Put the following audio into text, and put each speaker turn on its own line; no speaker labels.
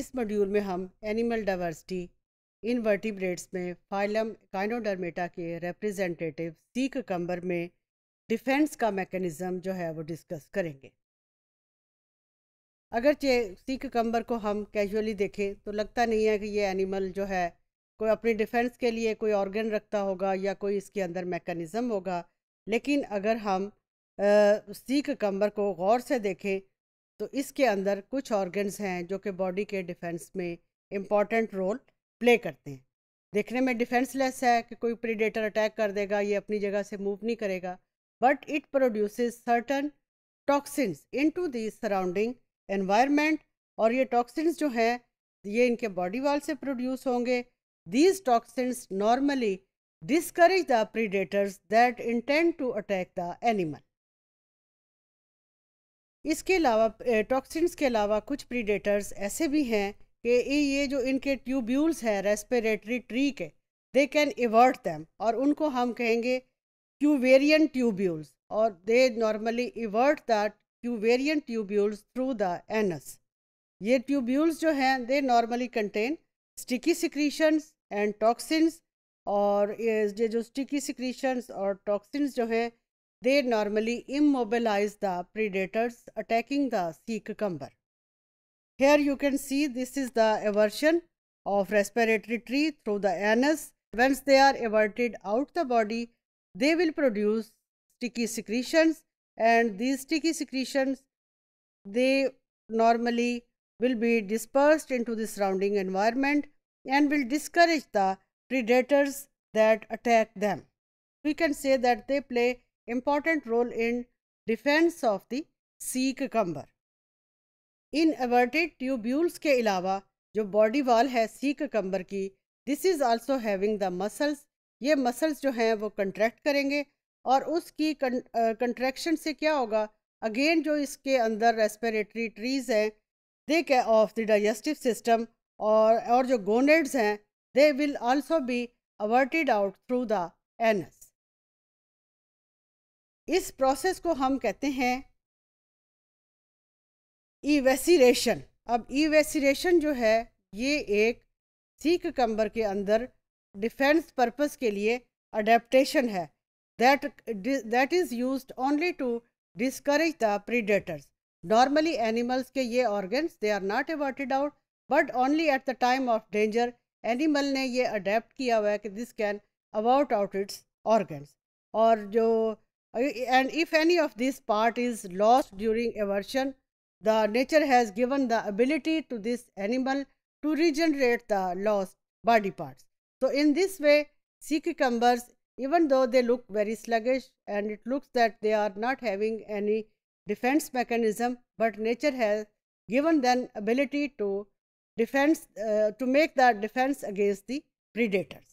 इस मॉड्यूल में हम एनिमल डाइवर्सिटी वर्टिब्रेट्स में फाइलम काइनोडर्मेटा के रिप्रेजेंटेटिव सी कम्बर में डिफेंस का मैकेनिज़्म जो है वो डिस्कस करेंगे अगरचे सी कम्बर को हम कैजुअली देखें तो लगता नहीं है कि ये एनिमल जो है कोई अपने डिफेंस के लिए कोई ऑर्गन रखता होगा या कोई इसके अंदर मेकनिज़म होगा लेकिन अगर हम सी कम्बर को गौर से देखें तो इसके अंदर कुछ ऑर्गन्स हैं जो कि बॉडी के डिफेंस में इम्पॉर्टेंट रोल प्ले करते हैं देखने में डिफेंसलेस है कि कोई प्रीडेटर अटैक कर देगा ये अपनी जगह से मूव नहीं करेगा but it produce certain toxins into surrounding environment और ये टॉक्सिन्स जो हैं ये इनके बॉडी वॉल से प्रोड्यूस होंगे these toxins normally discourage the predators that intend to attack the animal इसके अलावा टॉक्सिन्स के अलावा कुछ प्रीडेटर्स ऐसे भी हैं कि ये जो इनके ट्यूब्यूल्स हैं रेस्पिरेटरी ट्री के दे कैन इवर्ट दैम और उनको हम कहेंगे क्यूवेरियन ट्यूब्यूल्स और they normally evert the cuvierian tubules through the anus ये ट्यूब्यूल्स जो हैं they normally contain sticky secretions and toxins और ये जो स्टिकी सिक्रीशंस और टॉक्सिन्स जो हैं They normally immobilize the predators attacking the sea cucumber. Here you can see this is the eversion of respiratory tree through the anus. Once they are averted out the body, they will produce sticky secretions and these sticky secretions they normally will be dispersed into the surrounding environment and will discourage the predators that attack them. We can say that they play important role in defense of the sea cucumber. इन everted tubules के अलावा जो body wall है sea cucumber की this is also having the muscles ये muscles जो हैं वो कंट्रैक्ट करेंगे और उसकी कंट्रैक्शन से क्या होगा अगेन जो इसके अंदर रेस्पिरेटरी ट्रीज हैं दे के ऑफ द डाइजेस्टिव सिस्टम और और जो गोनेड्स हैं they will also be everted out through the anus इस प्रोसेस को हम कहते हैं इवेसीरेशन अब इवेसीरेशन जो है ये एक सीख कम्बर के अंदर डिफेंस पर्पस के लिए अडेप्टेशन है that that is use only to discourage the predators normally animals के ये organs they are not everted out but only at the time of danger animal ने ये अडेप्ट किया हुआ है कि this can about out its organs और जो and if any of this part is lost during aversion, the nature has given the ability to this animal to regenerate the lost body parts. So in this way, sea cucumbers, even though they look very sluggish and it looks that they are not having any defense mechanism, but nature has given them ability to defense uh, to make the defense against the predators.